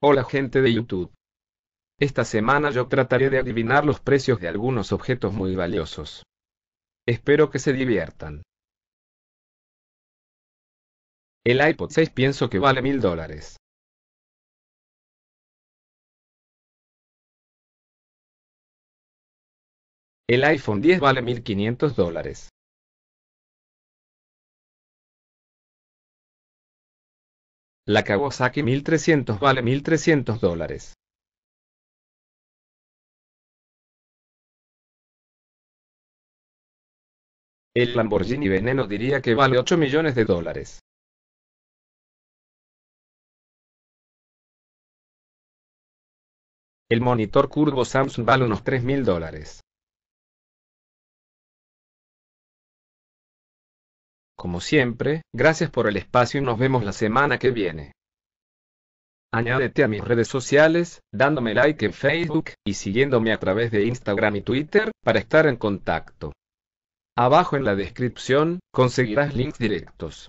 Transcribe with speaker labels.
Speaker 1: Hola gente de YouTube. Esta semana yo trataré de adivinar los precios de algunos objetos muy valiosos. Espero que se diviertan. El
Speaker 2: iPod 6 pienso que vale mil dólares. El iPhone 10 vale 1500 dólares. La Kawasaki 1300 vale 1300 dólares. El Lamborghini Veneno diría que vale 8 millones de dólares. El monitor curvo Samsung vale unos 3.000 dólares.
Speaker 1: Como siempre, gracias por el espacio y nos vemos la semana que viene. Añádete a mis redes sociales, dándome like en Facebook y siguiéndome a través de Instagram y Twitter para estar en contacto. Abajo en la descripción conseguirás links directos.